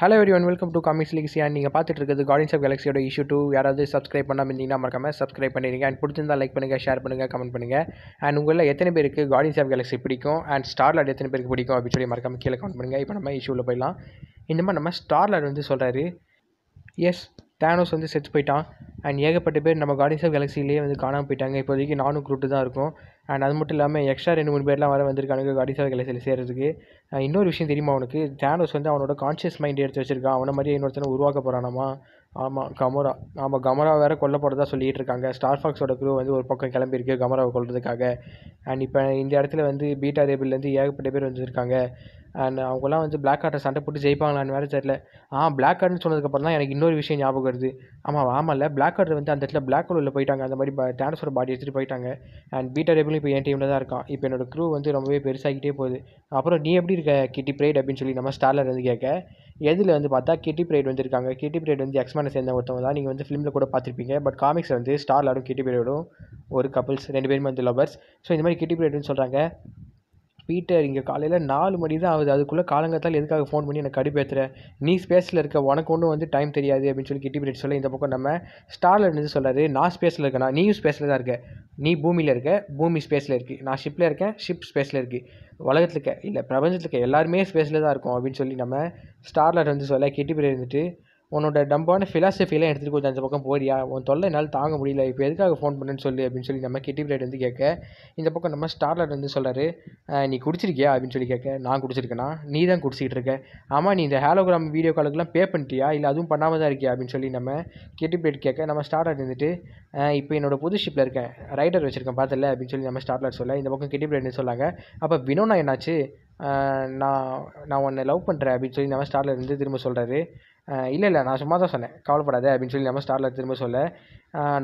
hello everyone welcome to கமிஸ் லிக்ஸியா நீங்கள் பார்த்துட்டு இருக்கிறது கார்டன்ஸ் ஆஃப் கலெக்சியோட இஷ்யூ டூ யாராவது சப்ஸ்கிரைப் பண்ணாமல் இருந்தீங்கன்னா மறக்காம சப்ஸ்கிரைப் பண்ணிடுங்க அண்ட் பிடிச்சிருந்தா லைக் பண்ணுங்கள் ஷேர் பண்ணுங்கள் கமெண்ட் பண்ணுங்கள் அண்ட் உங்களில் எத்தனை பேருக்கு கார்டன்ஸ் ஆஃப் கேலக்ஸி பிடிக்கும் அண்ட் ஸ்டார்லாட் எத்தனை பேருக்கு பிடிக்கும் அப்படின்னு சொல்லி மறக்காம கீழே கமெண்ட் பண்ணுங்கள் இப்போ நம்ம இஷ்யூவில் போயிடலாம் இந்த மாதிரி நம்ம ஸ்டார்லாட் வந்து சொல்கிறாரு எஸ் தேனோஸ் வந்து செத்து போயிட்டான் அண்ட் ஏகப்பட்ட பேர் நம்ம கார்டியன்ஸ் ஆஃப் கேலக்ஸிலேயே வந்து காணாமல் போயிட்டாங்க இப்போதைக்கு நானும் குரூட்டு தான் இருக்கும் அண்ட் அது மட்டும் இல்லாமல் எக்ஸ்ட்ரா ரெண்டு மூணு பேர்லாம் வர வந்திருக்கானுங்க கார்டியன்ஸ் ஆஃப் கேலக்ஸியில் சேர்கிறதுக்கு இன்னொரு விஷயம் தெரியுமா அவனுக்கு தேனோஸ் வந்து அவனோட கான்ஷியஸ் மைண்ட் எடுத்து வச்சிருக்கான் அவனை மாதிரி இன்னொருத்தனை உருவாக்க போகிறானாமா ஆமாம் கமரா ஆமாம் கமரா வேறு கொல்ல போகிறதா சொல்லிகிட்டு இருக்காங்க ஸ்டார் ஃபாக்ஸோட குரூ வந்து ஒரு பக்கம் கிளம்பியிருக்கு கமராவை கொல்றதுக்காக அண்ட் இப்போ இந்த இடத்துல வந்து பீட்டா ரேபிள்லேருந்து ஏகப்பட்ட பேர் வந்துருக்காங்க அண்ட் அவங்களாம் வந்து பிளாக் ஆர்ட்டை சண்டை போட்டு ஜெயிப்பாங்களான்னு வேறு தெரில ஆ பிளாக் கார்டுன்னு சொன்னதுக்கப்புறம் தான் எனக்கு இன்னொரு விஷயம் ஞாபகம் வருது ஆமாம் ஆமாம்ல பிளாக் கார்டு வந்து அந்த இடத்துல பிளாக் ஹோல் போயிட்டாங்க அந்த மாதிரி டான்ஸ்ஃபர் பாடி எடுத்துகிட்டு போயிட்டாங்க அண்ட் பீட்டா ரேபிளும் இப்போ என் டீமில் தான் இருக்கான் இப்போ என்னோடய க்ரூ வந்து ரொம்பவே பெருசாகிட்டே போகுது அப்புறம் நீ எப்படி இருக்க கிட்டி பிரேட் அப்படின்னு சொல்லி நம்ம ஸ்டாரில் இருந்து கேட்க எதில் வந்து பார்த்தா கிட்டி பிரைட் வந்துருக்காங்க கிட்டி பிரைட் வந்து எக்ஸ்மேனை சேர்ந்த ஒருத்தவங்க தான் நீங்கள் வந்து ஃபிலிமில் கூட பார்த்துருப்பீங்க பட் காமிக்ஸில் வந்து ஸ்டார்லாடும் கிட்டி பிரியடும் ஒரு கப்புள்ஸ் ரெண்டு பேருமே வந்து லவர்ஸ் ஸோ இந்த மாதிரி கிட்டி பிரைடுன்னு சொல்கிறாங்க பீட்டர் இங்கே காலையில் நாலு மணி தான் ஆகுது அதுக்குள்ளே காலங்கத்தால் எதுக்காக ஃபோன் பண்ணி எனக்கு கடுப்பேற்றுற நீ ஸ்பேஸில் இருக்க உனக்கு ஒன்றும் வந்து டைம் தெரியாது அப்படின்னு சொல்லி கிட்டி பிடிச்சி சொல்லி இந்த பக்கம் நம்ம ஸ்டாரில் இருந்து சொல்கிறாரு நான் ஸ்பேஸில் இருக்கேன் நீயும் ஸ்பேஸில் தான் இருக்க நீ பூமியில் இருக்க பூமி ஸ்பேஸில் இருக்குது நான் ஷிப்பில் இருக்கேன் ஷிப் ஸ்பேஸில் இருக்குது உலகத்தில் இருக்க இல்லை பிரபஞ்சத்தில் இருக்க எல்லாருமே ஸ்பேஸில் தான் இருக்கும் அப்படின்னு சொல்லி நம்ம ஸ்டாரில் வந்து சொல்ல கிட்டி பிரிட்டு இருந்துட்டு உன்னோட டம்பான ஃபிலாசபிலாம் எடுத்துகிட்டு கொஞ்சம் அந்த பக்கம் போறியா உன் தொல்லை என்னால் தாங்க முடியல இப்போ எதுக்காக ஃபோன் பண்ணுன்னு சொல்லி அப்படின்னு சொல்லி நம்ம கிட்டி பிளேட் வந்து கேட்க இந்த பக்கம் நம்ம ஸ்டார்லர் வந்து சொல்கிறாரு நீ குடிச்சிருக்கியா அப்படின்னு சொல்லி கேட்க நான் குடிச்சிருக்கேனா நீ தான் குடிச்சிக்கிட்டு இருக்க ஆமாம் நீ இந்த ஹேலோகிராம் வீடியோ காலுக்குலாம் பே பண்ணிட்டியா இல்லை அதுவும் பண்ணாமல் தான் இருக்கியா அப்படின்னு சொல்லி நம்ம கிட்டி பிளேட் கேட்க நம்ம ஸ்டார்லர் இருந்துட்டு இப்போ என்னோடய புது ஷிப்பில் இருக்கேன் ரைடர் வச்சுருக்கேன் பார்த்தல அப்படின்னு சொல்லி நம்ம ஸ்டார்லர் சொல்ல இந்த பக்கம் கிட்டி பிளேட்னு சொல்லாங்க அப்போ வினோனா என்னாச்சு நான் நான் உன்னை லவ் பண்ணுறேன் அப்படின்னு சொல்லி நம்ம ஸ்டார்லர் இருந்து திரும்ப சொல்கிறாரு இல்லை இல்லை நான் சும்மா தான் சொன்னேன் கவலைப்படாத அப்படின்னு சொல்லி நம்ம ஸ்டாரில் திரும்ப சொல்ல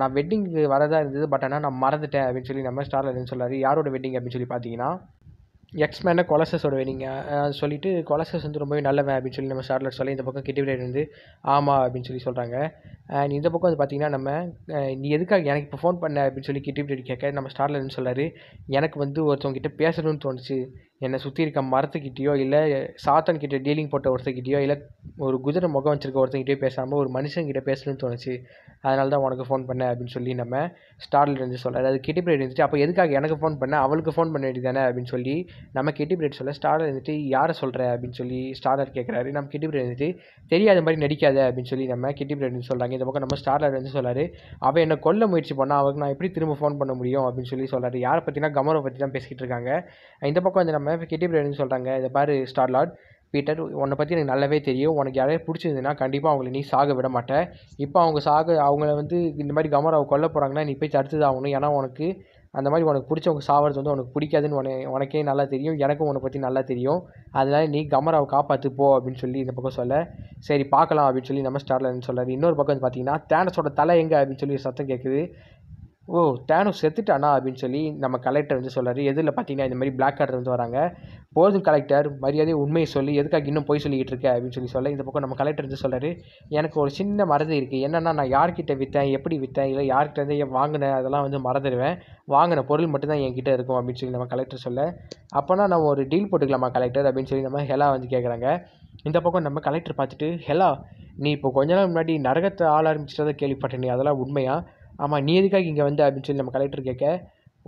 நான் வெட்டிங்க்கு வரதாக இருந்தது பட் ஆனால் நான் மறந்துட்டேன் அப்படின்னு சொல்லி நம்ம ஸ்டாரில் இருந்து சொல்லாரு யாரோட வெட்டிங் அப்படின்னு சொல்லி பார்த்தீங்கன்னா எக்ஸ்மேனை கொலசஸோட வெட்டிங்க சொல்லிட்டு கொலசஸ் வந்து ரொம்பவே நல்லவன் அப்படின்னு சொல்லி நம்ம ஸ்டாரில் சொல்லி இந்த பக்கம் கிட்டிவிடேட் இருந்து ஆமாம் அப்படின்னு சொல்லி சொல்கிறாங்க அண்ட் இந்த பக்கம் வந்து பார்த்தீங்கன்னா நம்ம நீ எதுக்காக எனக்கு இப்போ ஃபோன் பண்ண அப்படின்னு சொல்லி கிட்டிவிடேட் கேட்க நம்ம ஸ்டாரில் இருந்து சொல்லாரு எனக்கு வந்து ஒருத்தவங்ககிட்ட பேசணும்னு தோணுச்சு என்னை சுற்றி இருக்க மரத்துக்கிட்டேயோ இல்லை கிட்டே டீலிங் போட்ட ஒருத்தன்கிட்டேயோ இல்லை ஒரு குதிரை முகம் வச்சுருக்க ஒருத்தங்கிட்டே பேசாமல் ஒரு மனுஷங்கிட்ட பேசணும்னு தோணுச்சு அதனால தான் உனக்கு ஃபோன் பண்ணேன் அப்படின்னு சொல்லி நம்ம ஸ்டாரில் இருந்து சொல்கிறார் அது கிட்டி பிரேட் இருந்துச்சு அப்போ எதுக்காக எனக்கு ஃபோன் பண்ண அவளுக்கு ஃபோன் பண்ண வேண்டியது தானே அப்படின்னு சொல்லி நம்ம கிட்டி பிரேட் சொல்ல ஸ்டாரில் இருந்துட்டு யாரை சொல்கிற அப்படின்னு சொல்லி ஸ்டாரர் கேட்குறாரு நம்ம கிட்டி பிரேட் இருந்துட்டு தெரியாத மாதிரி நடிக்காத அப்படின்னு சொல்லி நம்ம கிட்டி பிரேட் சொல்கிறாங்க இந்த பக்கம் நம்ம ஸ்டாரர் இருந்து சொல்கிறார் அவள் என்னை கொல்ல முயற்சி பண்ணால் அவளுக்கு நான் எப்படி திரும்ப ஃபோன் பண்ண முடியும் அப்படின்னு சொல்லி சொல்கிறாரு யாரை பற்றினா கமரை பற்றி தான் பேசிக்கிட்டு இருக்காங்க இந்த பக்கம் வந்து நம்ம நம்ம கிட்டி பிரியாணின்னு சொல்கிறாங்க இதை பாரு ஸ்டார்லாட் பீட்டர் உன்னை பற்றி எனக்கு நல்லாவே தெரியும் உனக்கு யாரையும் பிடிச்சிருந்ததுன்னா கண்டிப்பாக அவங்கள நீ சாக விட மாட்டேன் இப்போ அவங்க சாக அவங்கள வந்து இந்த மாதிரி கமராவை கொல்ல போகிறாங்கன்னா நீ போய் தடுத்து ஆகணும் ஏன்னா உனக்கு அந்த மாதிரி உனக்கு பிடிச்சவங்க சாவது வந்து உனக்கு பிடிக்காதுன்னு உன உனக்கே நல்லா தெரியும் எனக்கும் உன்னை பற்றி நல்லா தெரியும் அதனால் நீ கமராவை காப்பாற்று போ அப்படின்னு சொல்லி இந்த பக்கம் சொல்ல சரி பார்க்கலாம் அப்படின்னு சொல்லி நம்ம ஸ்டார்லன்னு சொல்கிறார் இன்னொரு பக்கம் வந்து பார்த்தீங்கன்னா தேனஸோட தலை எங்கே அப்படின்னு சொல்லி சத்தம் கேட்குது ஓ தேனும் செத்துட்டானா அப்படின்னு சொல்லி நம்ம கலெக்டர் வந்து சொல்கிறாரு எதில் பார்த்தீங்கன்னா இந்த மாதிரி பிளாக் கார்டர் வந்து வராங்க போதும் கலெக்டர் மரியாதை உண்மையை சொல்லி எதுக்காக இன்னும் போய் சொல்லிக்கிட்டு இருக்க அப்படின்னு சொல்லி சொல்ல இந்த பக்கம் நம்ம கலெக்டர் வந்து சொல்கிறாரு எனக்கு ஒரு சின்ன மறதி இருக்குது என்னென்னா நான் யார்கிட்ட விற்றேன் எப்படி விற்றேன் இல்லை யார்கிட்ட வந்து வாங்கினேன் அதெல்லாம் வந்து மறந்துடுவேன் வாங்கின பொருள் மட்டும்தான் என்கிட்ட இருக்கும் அப்படின்னு சொல்லி நம்ம கலெக்டர் சொல்ல அப்போனா நம்ம ஒரு டீல் போட்டுக்கலாமா கலெக்டர் அப்படின்னு சொல்லி நம்ம ஹெலா வந்து கேட்குறாங்க இந்த பக்கம் நம்ம கலெக்டர் பார்த்துட்டு ஹெலா நீ இப்போ கொஞ்ச நாள் முன்னாடி நரகத்தை ஆள் தான் கேள்விப்பட்டேன் நீ அதெல்லாம் உண்மையாக ஆமாம் நீ எதுக்காக இங்கே வந்த அப்படின்னு சொல்லி நம்ம கலெக்டர் கேட்க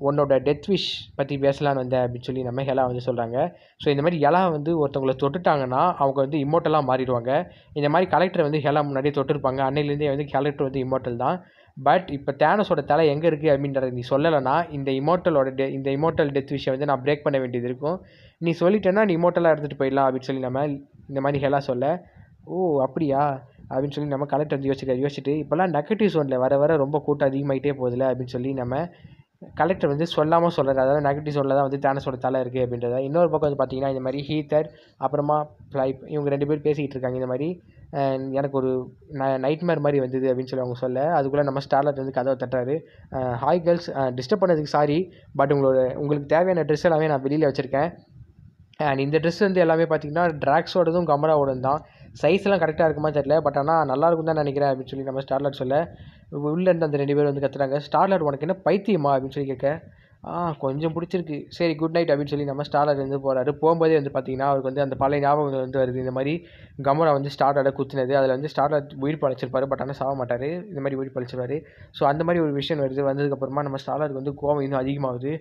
உன்னோட டெத் விஷ் பற்றி பேசலான்னு வந்தேன் அப்படின்னு சொல்லி நம்ம ஹெலா வந்து சொல்கிறாங்க ஸோ இந்த மாதிரி எலா வந்து ஒருத்தவங்களை தொட்டுட்டாங்கன்னா அவங்க வந்து இம்மோட்டலாக மாறிடுவாங்க இந்த மாதிரி கலெக்டர் வந்து ஹெலா முன்னாடியே தொட்டிருப்பாங்க அன்னையிலேருந்தே வந்து கலெக்டர் வந்து இம்மோட்டல் தான் பட் இப்போ தேனஸோட தலை எங்கே இருக்குது அப்படின்றத நீ சொல்லலைன்னா இந்த இமோட்டலோட டெ இந்த இமோட்டல் டெத் விஷயம் வந்து நான் பிரேக் பண்ண வேண்டியது இருக்கும் நீ சொல்லிட்டேன்னா நீ இமோட்டலாக எடுத்துகிட்டு போயிடலாம் அப்படின்னு சொல்லி நம்ம இந்த மாதிரி ஹெலா சொல்ல ஓ அப்படியா அப்படின்னு சொல்லி நம்ம கலெக்டர் வந்து யோசிக்க யோசிச்சுட்டு இப்போல்லாம் நெகட்டிவ் சோனில் வர வர ரொம்ப கூட்டம் அதிகமாகிட்டே போகுதுல அப்படின்னு சொல்லி நம்ம கலெக்டர் வந்து சொல்லாமல் சொல்கிறார் அதாவது நெகட்டிவ் சோனில் தான் வந்து தானஸோட தலை இருக்குது அப்படின்றத இன்னொரு பக்கம் வந்து பார்த்தீங்கன்னா இந்த மாதிரி ஹீத்தர் அப்புறமா ஃப்ளைப் இவங்க ரெண்டு பேர் பேசிக்கிட்டு இருக்காங்க இந்த மாதிரி எனக்கு ஒரு நைட் மேர் மாதிரி வந்தது அப்படின்னு சொல்லி அவங்க சொல்ல அதுக்குள்ளே நம்ம ஸ்டார்லட் வந்து கதவை தட்டுறாரு ஹாய் கேர்ள்ஸ் டிஸ்டர்ப் பண்ணதுக்கு சாரி பட் உங்களோட உங்களுக்கு தேவையான ட்ரெஸ் எல்லாமே நான் வெளியில் வச்சுருக்கேன் அண்ட் இந்த ட்ரெஸ் வந்து எல்லாமே பார்த்தீங்கன்னா ட்ராக்ஸோடதும் கமராவோடும் தான் சைஸ்லாம் கரெக்டாக இருக்குமா தெரியல பட் ஆனால் நல்லா இருக்கும் தான் நினைக்கிறேன் அப்படின்னு சொல்லி நம்ம ஸ்டார்லாட் சொல்ல உள்ளேருந்து அந்த ரெண்டு பேர் வந்து கத்துறாங்க ஸ்டார்லாட் உனக்கு என்ன பைத்தியமா அப்படின்னு சொல்லி கேட்க ஆ கொஞ்சம் பிடிச்சிருக்கு சரி குட் நைட் அப்படின்னு சொல்லி நம்ம ஸ்டார்லர் வந்து போகிறாரு போகும்போதே வந்து பார்த்தீங்கன்னா அவருக்கு வந்து அந்த பழைய ஞாபகங்கள் வந்து வருது இந்த மாதிரி கமரா வந்து ஸ்டார்லோட குத்துனது அதில் வந்து ஸ்டார்டர் உயிர் பழைச்சிருப்பாரு பட் ஆனால் சாக மாட்டார் இந்த மாதிரி உயிர் பழைச்சிருவார் ஸோ அந்த மாதிரி ஒரு விஷயம் வருது வந்ததுக்கப்புறமா நம்ம ஸ்டாலருக்கு வந்து கோவம் இன்னும் அதிகமாகுது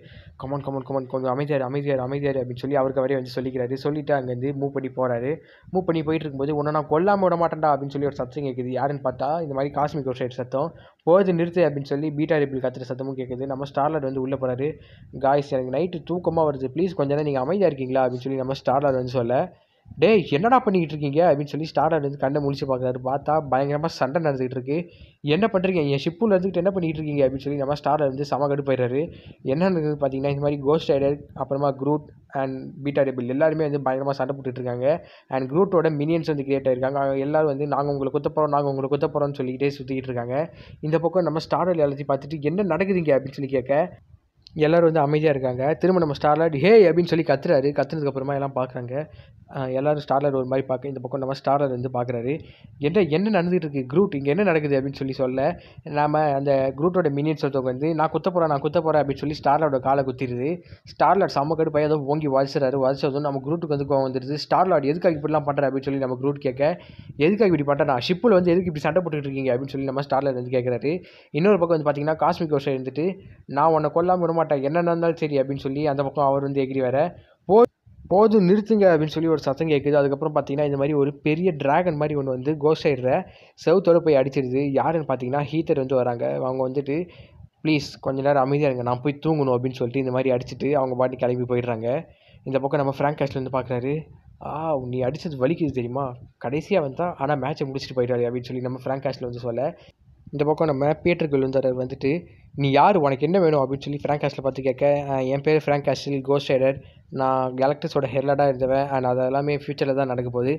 கமன் கமன் கமன் கொஞ்சம் அமைதியார் அமைதியார் அமைதியார் அப்படின்னு சொல்லி அவருக்கு வரைய வந்து சொல்லிக்கிறாரு சொல்லிவிட்டு அங்கேருந்து மூவ் பண்ணி போகிறாரு மூவ் பண்ணி போயிட்டு இருக்கும்போது ஒன்று நான் கொல்லாமல் விட மாட்டேன்டா அப்படின்னு சொல்லி ஒரு சத்தம் கேட்குது யாருன்னு பார்த்தா இந்த மாதிரி காஸ்மிக் ஒரு சைடு சத்தம் போது நிறுத்து அப்படின்னு சொல்லி பீட்டா ரிப்பிள் கத்துற சத்தமும் கேட்குது நம்ம ஸ்டார்லாட் வந்து உள்ளே போகிறாரு காய்ஸ் எனக்கு நைட்டு தூக்கமாக வருது ப்ளீஸ் கொஞ்ச நேரம் நீங்கள் அமைதியாக இருக்கீங்களா அப்படின்னு சொல்லி நம்ம ஸ்டார்லாட் வந்து சொல்ல டேய் என்னடா பண்ணிக்கிட்டு இருக்கீங்க அப்படின்னு சொல்லி ஸ்டார்டர் வந்து கண்ணை முழிச்சு பார்க்குறாரு பார்த்தா பயங்கரமாக சண்டை நடந்துகிட்டு இருக்கு என்ன பண்ணுறீங்க என் ஷிப்பில் இருந்துக்கிட்டு என்ன பண்ணிகிட்டு இருக்கீங்க அப்படின்னு சொல்லி நம்ம ஸ்டாரில் வந்து சம கடு போயிடுறாரு என்ன பார்த்தீங்கன்னா இந்த மாதிரி கோஸ்ட் ரைடர் அப்புறமா குரூட் அண்ட் பீட்டா டேபிள் எல்லாருமே வந்து பயங்கரமாக சண்டை போட்டுட்டு இருக்காங்க அண்ட் குரூட்டோட மினியன்ஸ் வந்து கிரியேட் ஆயிருக்காங்க எல்லோரும் வந்து நாங்கள் உங்களை குத்த போகிறோம் நாங்கள் உங்களை குத்த போகிறோம்னு சொல்லிக்கிட்டே சுற்றிக்கிட்டு இருக்காங்க இந்த பக்கம் நம்ம ஸ்டார்டர் எல்லாத்தையும் பார்த்துட்டு என்ன நடக்குதுங்க அப்படின்னு சொல்லி கேட்க எல்லோரும் வந்து அமைதியாக இருக்காங்க திரும்ப நம்ம ஸ்டார்லாட் ஹே அப்படின்னு சொல்லி கத்துறாரு கத்துனதுக்கப்புறமா எல்லாம் பார்க்குறாங்க எல்லோரும் ஸ்டார்லர் ஒரு மாதிரி பார்க்க இந்த பக்கம் நம்ம ஸ்டார்லர் வந்து பார்க்குறாரு என்ன என்ன நடந்துகிட்டு இருக்குது குரூட் இங்கே என்ன நடக்குது அப்படின்னு சொல்லி சொல்ல நாம் அந்த குரூட்டோட மினியன் ஒருத்தவங்க வந்து நான் குத்த போகிறேன் நான் குத்த போகிறேன் அப்படின்னு சொல்லி ஸ்டார்லோட காலை குத்திடுது ஸ்டார்லாட் செம்ம பையன் ஏதோ ஓங்கி வதச்சுறாரு வதச்சதும் நம்ம குரூட்டுக்கு வந்து கோவம் வந்துடுது ஸ்டார்லாட் எதுக்காக இப்படிலாம் பண்ணுற அப்படின்னு சொல்லி நம்ம குரூட் கேட்க எதுக்காக இப்படி பண்ணுறேன் நான் ஷிப்பில் வந்து எதுக்கு இப்படி சண்டை போட்டுக்கிட்டு இருக்கீங்க அப்படின்னு சொல்லி நம்ம ஸ்டார்லாட் வந்து கேட்குறாரு இன்னொரு பக்கம் வந்து பார்த்தீங்கன்னா காஸ்மிக் ரோஷர் இருந்துட்டு நான் உன்னை கொல்லாமல் விட மாட்டேன் என்ன இருந்தாலும் சரி அப்படின்னு சொல்லி அந்த பக்கம் அவர் வந்து எகிரி வர போ போதும் நிறுத்துங்க அப்படின்னு சொல்லி ஒரு சத்தம் கேட்குது அதுக்கப்புறம் பார்த்தீங்கன்னா இந்த மாதிரி ஒரு பெரிய ட்ராகன் மாதிரி ஒன்று வந்து கோஸ்ட் சைடில் செவத்தோடு போய் அடிச்சிடுது யாருன்னு பார்த்தீங்கன்னா ஹீத்தர் வந்து வராங்க அவங்க வந்துட்டு ப்ளீஸ் கொஞ்ச நேரம் அமைதியாக இருங்க நான் போய் தூங்கணும் அப்படின்னு சொல்லிட்டு இந்த மாதிரி அடிச்சுட்டு அவங்க பாட்டி கிளம்பி போயிடுறாங்க இந்த பக்கம் நம்ம ஃப்ராங்க் வந்து பார்க்குறாரு ஆ நீ அடித்தது வலிக்குது தெரியுமா கடைசியாக வந்தால் ஆனால் மேட்சை முடிச்சுட்டு போயிட்டாரு அப்படின்னு சொல்லி நம்ம ஃப்ராங்க் கேஷ்ல வந்து சொல்ல இந்த பக்கம் நம்ம பீட்டர் விழுந்தாரர் வந்துட்டு நீ யார் உனக்கு என்ன வேணும் அப்படின்னு சொல்லி ஃப்ராங்க் கேஸ்டில் பார்த்து கேட்க என் பேர் ஃப்ராங்க் கேஸ்டில் கோஸ்ட் ரைடர் நான் கேலக்டர்ஸோட ஹெர்லடாக இருந்தவன் அண்ட் அது எல்லாமே ஃப்யூச்சரில் தான் நடக்க போகுது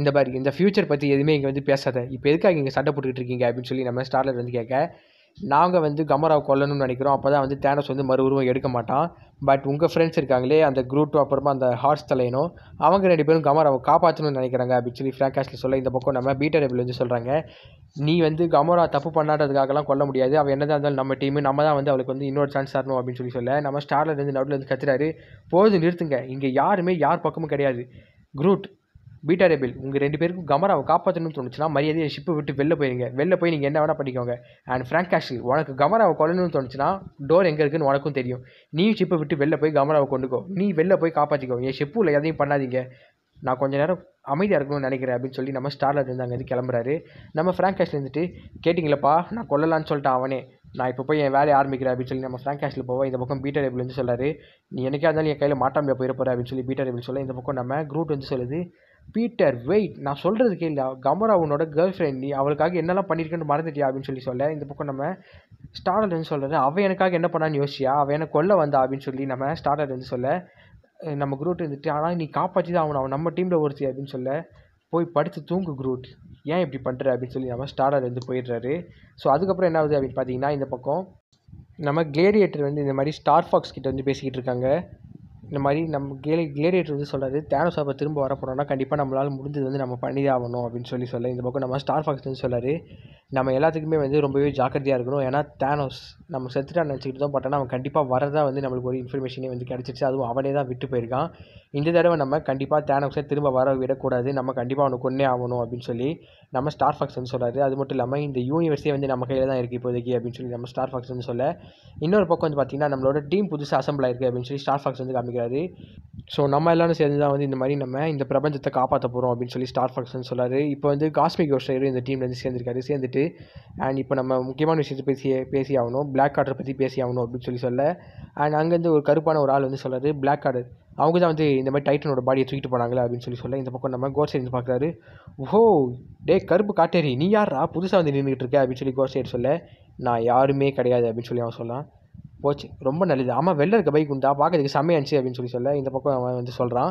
இந்த மாதிரி இந்த ஃப்யூச்சர் பற்றி எதுவுமே இங்கே வந்து பேசாத இப்போ எதுக்காக இங்கே சண்டை போட்டுக்கிட்டு இருக்கீங்க அப்படின்னு சொல்லி நம்ம ஸ்டார்லர் வந்து கேட்க நாங்கள் வந்து கமராவை கொல்லணும்னு நினைக்கிறோம் அப்போ தான் வந்து தேனஸ் வந்து மறு உருவம் எடுக்க மாட்டான் பட் உங்கள் ஃப்ரெண்ட்ஸ் இருக்காங்களே அந்த குரூட்டும் அப்புறமா அந்த ஹார்ஸ் தலையனும் அவங்க ரெண்டு பேரும் கமராவை காப்பாற்றணும்னு நினைக்கிறாங்க அப்படின்னு சொல்லி ஃப்ராங்காஸ்டில் சொல்ல இந்த பக்கம் நம்ம பீட்டர் டேபிள் வந்து சொல்கிறாங்க நீ வந்து கமரா தப்பு பண்ணாததுக்காகலாம் கொல்ல முடியாது அவள் என்னதான் இருந்தாலும் நம்ம டீமு நம்ம தான் வந்து அவளுக்கு வந்து இன்னொரு சான்ஸ் தரணும் அப்படின்னு சொல்லி சொல்ல நம்ம ஸ்டார்லேருந்து நடுவில் வந்து கத்துறாரு போது நிறுத்துங்க இங்கே யாருமே யார் பக்கமும் கிடையாது குரூட் பீட்டா ரெபில் உங்கள் ரெண்டு பேருக்கும் கமராவை காப்பாற்றணும்னு தோணுச்சுன்னா மரியாதையை ஷிப்பை விட்டு வெளில போயிருங்க வெளில போய் நீங்கள் என்ன வேணால் பண்ணிக்கோங்க அண்ட் ஃப்ராங்க் கேஷ் உனக்கு கமராவை கொல்லணும்னு தோணுச்சுன்னா டோர் எங்கே இருக்குன்னு உனக்கும் தெரியும் நீ ஷிப்பை விட்டு வெளில போய் கமராவை கொண்டுக்கோ நீ வெளில போய் காப்பாற்றிக்கோ என் இல்லை எதையும் பண்ணாதீங்க நான் கொஞ்சம் நேரம் அமைதியாக இருக்கணும்னு நினைக்கிறேன் அப்படின்னு சொல்லி நம்ம அங்கே வந்து கிளம்புறாரு நம்ம ஃப்ராங்க் கேஷில் இருந்துட்டு கேட்டிங்களப்பா நான் கொல்லலான்னு சொல்லிட்டேன் அவனே நான் இப்போ போய் என் வேலையை ஆரம்பிக்கிறேன் அப்படின்னு சொல்லி நம்ம ஃப்ரங்க் கேஷில் போவோம் இந்த பக்கம் பீட்டர் டேபிள் வந்து சொல்கிறாரு நீ எனக்கே இருந்தாலும் என் கையில் மாட்டாமல் போயிட போகிற அப்படின்னு சொல்லி பீட்டர் டேபிள் சொல்ல இந்த பக்கம் நம்ம குரூட் வந்து சொல்லுது பீட்டர் வெயிட் நான் சொல்கிறது கேள்வி கமரா அவனோட கேர்ள் ஃப்ரெண்ட் நீ அவளுக்காக என்னெல்லாம் பண்ணியிருக்கேன்னு மறந்துட்டியா அப்படின்னு சொல்லி சொல்ல இந்த பக்கம் நம்ம ஸ்டார்டர் வந்து சொல்கிறது அவள் எனக்காக என்ன பண்ணான்னு யோசிச்சியா அவள் என்னை கொல்ல வந்தா அப்படின்னு சொல்லி நம்ம ஸ்டார்டர் வந்து சொல்ல நம்ம குரூட் இருந்துட்டு ஆனால் நீ காப்பாற்றி தான் அவனை அவன் நம்ம டீமில் ஒருத்தி அப்படின்னு சொல்ல போய் படுத்து தூங்கு குரூட் ஏன் இப்படி பண்ணுற அப்படின்னு சொல்லி நம்ம ஸ்டார்டர் வந்து போயிடுறாரு ஸோ அதுக்கப்புறம் என்ன ஆகுது அப்படின்னு பார்த்தீங்கன்னா இந்த பக்கம் நம்ம கிளேடியேட்டர் வந்து இந்த மாதிரி ஸ்டார் ஃபாக்ஸ் கிட்ட வந்து பேசிக்கிட்டு இருக்காங்க இந்த மாதிரி நம்ம கிளே கிளேடியேட்டர் வந்து சொல்கிறாரு தேனோஸ் அப்போ திரும்ப போனோம்னா கண்டிப்பாக நம்மளால் முடிஞ்சது வந்து நம்ம பண்ணி ஆகணும் அப்படின்னு சொல்லி சொல்ல இந்த பக்கம் நம்ம ஸ்டார் ஃபாக்ஸ் வந்து சொல்கிறாரு நம்ம எல்லாத்துக்குமே வந்து ரொம்பவே ஜாக்கிரதையாக இருக்கணும் ஏன்னா தேனோஸ் நம்ம செத்துட்டான்னு நினச்சிக்கிட்டு தான் பட் அவன் கண்டிப்பாக வரதான் வந்து நம்மளுக்கு ஒரு இன்ஃபர்மேஷனே வந்து கிடச்சிருச்சு அதுவும் அவனே தான் விட்டு போயிருக்கான் இந்த தடவை நம்ம கண்டிப்பாக தேனோஸை திரும்ப வர விடக்கூடாது நம்ம கண்டிப்பாக அவனுக்கு ஒன்றே ஆகணும் அப்படின்னு சொல்லி நம்ம ஸ்டார் ஃபாக்ஸ் வந்து சொல்கிறாரு அது மட்டும் இல்லாமல் இந்த யூனிவர்ஸே வந்து நம்ம கையில் தான் இருக்குது இப்போதைக்கு அப்படின்னு சொல்லி நம்ம ஸ்டார் ஃபாக்ஸ் வந்து சொல்ல இன்னொரு பக்கம் வந்து பார்த்திங்கன்னா நம்மளோட டீம் புதுசாக அசம்பிள் ஆயிருக்கு அப்படின்னு சொல்லி ஸ்டார் ஃபாக்ஸ் வந்து காமிக்கிறாரு ஸோ நம்ம எல்லாரும் சேர்ந்து தான் வந்து இந்த மாதிரி நம்ம இந்த பிரபஞ்சத்தை காப்பாற்ற போகிறோம் அப்படின்னு சொல்லி ஸ்டார் ஃபாக்ஸ் வந்து சொல்கிறாரு இப்போ வந்து காஸ்மிக் கோஸ்டர் இந்த டீம்லேருந்து சேர்ந்துருக்காரு சேர்ந்துட்டு வந்துட்டு அண்ட் இப்போ நம்ம முக்கியமான விஷயத்தை பேசி பேசி ஆகணும் பிளாக் கார்டரை பற்றி பேசி ஆகணும் அப்படின்னு சொல்லி சொல்ல அண்ட் அங்கேருந்து ஒரு கருப்பான ஒரு ஆள் வந்து சொல்கிறது பிளாக் ஆர்டர் அவங்க தான் வந்து இந்த மாதிரி டைட்டனோட பாடியை தூக்கிட்டு போனாங்களே அப்படின்னு சொல்லி சொல்ல இந்த பக்கம் நம்ம கோர்ஸ் வந்து பார்க்குறாரு ஓஹோ டே கருப்பு காட்டேரி நீ யாரா புதுசாக வந்து நின்றுட்டு இருக்க அப்படின்னு சொல்லி கோட்ஸைட் சொல்ல நான் யாருமே கிடையாது அப்படின்னு சொல்லி அவன் சொல்லலாம் போச்சு ரொம்ப நல்லது ஆமாம் வெளில இருக்க பைக் உண்டா பார்க்கறதுக்கு செம்மையாச்சு அப்படின்னு சொல்லி சொல்ல இந்த பக்கம் அவன் வந்து சொல்கிறான்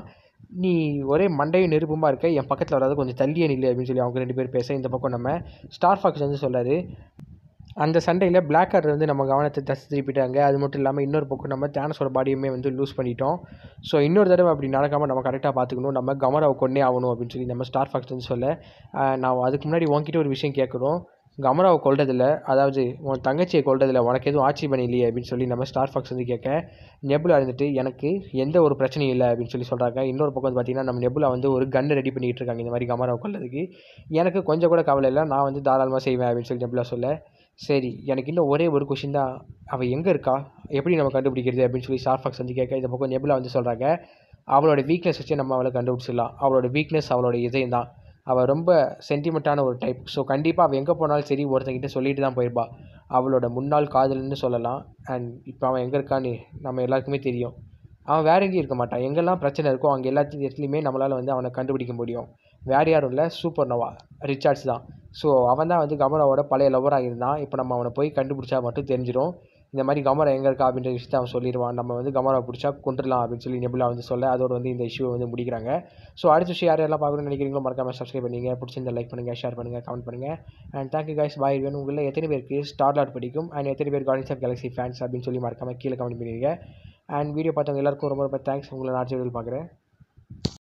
நீ ஒரே மண்டையும் நெருப்புமா இருக்க என் பக்கத்தில் வராது கொஞ்சம் தள்ளியே நில்லு அப்படின்னு சொல்லி அவங்க ரெண்டு பேர் பேச இந்த பக்கம் நம்ம ஸ்டார் ஃபாக்ஸ் வந்து சொல்கிறார் அந்த சண்டையில் பிளாக் ஆர்டர் வந்து நம்ம கவனத்தை தசை திருப்பிட்டாங்க அது மட்டும் இல்லாமல் இன்னொரு பக்கம் நம்ம தேனஸோட பாடியுமே வந்து லூஸ் பண்ணிட்டோம் ஸோ இன்னொரு தடவை அப்படி நடக்காமல் நம்ம கரெக்டாக பார்த்துக்கணும் நம்ம கமராவை கொண்டே ஆகணும் அப்படின்னு சொல்லி நம்ம ஸ்டார் ஃபாக்ஸ் வந்து சொல்ல நான் அதுக்கு முன்னாடி உங்ககிட்ட ஒரு விஷயம் கேட்குறோம் உங்கள் அமராவை கொள்றதில்ல அதாவது உன் தங்கச்சியை கொள்றதில்ல உனக்கு எதுவும் ஆட்சி பண்ணிலையே அப்படின்னு சொல்லி நம்ம ஸ்டார் ஃபாக்ஸ் வந்து கேட்க நெபுலா இருந்துட்டு எனக்கு எந்த ஒரு பிரச்சனையும் இல்லை அப்படின்னு சொல்லி சொல்கிறாங்க இன்னொரு பக்கம் வந்து பார்த்தீங்கன்னா நம்ம நெபுலா வந்து ஒரு கன் ரெடி பண்ணிகிட்டு இருக்காங்க இந்த மாதிரி கமராவை கொள்றதுக்கு எனக்கு கொஞ்சம் கூட கவலை இல்லை நான் வந்து தாராளமாக செய்வேன் அப்படின்னு சொல்லி நெபுலா சொல்ல சரி எனக்கு இன்னும் ஒரே ஒரு கொஷின் தான் அவள் எங்கே இருக்கா எப்படி நம்ம கண்டுபிடிக்கிறது அப்படின்னு சொல்லி ஸ்டார் ஃபாக்ஸ் வந்து கேட்க இந்த பக்கம் நெபுலா வந்து சொல்கிறாங்க அவளோட வீக்னஸ் வச்சு நம்ம அவளை கண்டுபிடிச்சிடலாம் அவளோட வீக்னஸ் அவளோட இதயம் தான் அவள் ரொம்ப சென்டிமெண்ட்டான ஒரு டைப் ஸோ கண்டிப்பாக அவள் எங்கே போனாலும் சரி ஒருத்தங்கிட்ட சொல்லிட்டு தான் போயிருப்பா அவளோட முன்னாள் காதல்னு சொல்லலாம் அண்ட் இப்போ அவன் எங்கே இருக்கான்னு நம்ம எல்லாருக்குமே தெரியும் அவன் வேற எங்கேயும் இருக்க மாட்டான் எங்கெல்லாம் பிரச்சனை இருக்கோ அங்கே எல்லா இடத்துலையுமே நம்மளால் வந்து அவனை கண்டுபிடிக்க முடியும் வேறு யாரும் இல்லை சூப்பர் நோவா ரிச்சார்ட்ஸ் தான் ஸோ அவன் தான் வந்து கமலாவோட பழைய லவராக இருந்தான் இப்போ நம்ம அவனை போய் கண்டுபிடிச்சா மட்டும் தெரிஞ்சிடும் இந்த மாதிரி கமரா எங்கே இருக்கா அப்படின்ற விஷயத்தை அவன் சொல்லிடுவான் நம்ம வந்து கமரா பிடிச்சா கொண்டுடலாம் அப்படின்னு சொல்லி நெபுலா வந்து சொல்ல அதோட வந்து இந்த இஷ்யூ வந்து முடிக்கிறாங்க ஸோ அடுத்த விஷயம் யார் யாரெல்லாம் பார்க்கணும்னு நினைக்கிறீங்களோ மறக்காமல் சப்ஸ்கிரைப் பண்ணிங்க பிடிச்சிருந்த லைக் பண்ணுங்கள் ஷேர் பண்ணுங்கள் கமெண்ட் பண்ணுங்கள் அண்ட் தேங்க்யூ கைஸ் பாய் வேணும் உங்களில் எத்தனை பேருக்கு ஸ்டார்லாட் பிடிக்கும் அண்ட் எத்தனை பேர் கார்டன்ஸ் ஆஃப் கேலக்ஸி ஃபேன்ஸ் அப்படின்னு சொல்லி மறக்காமல் கீழே கமெண்ட் பண்ணிடுங்க அண்ட் வீடியோ பார்த்தவங்க எல்லாருக்கும் ரொம்ப ரொம்ப தேங்க்ஸ் உங்களை நான் வீடியோவில் பார்க்குறேன்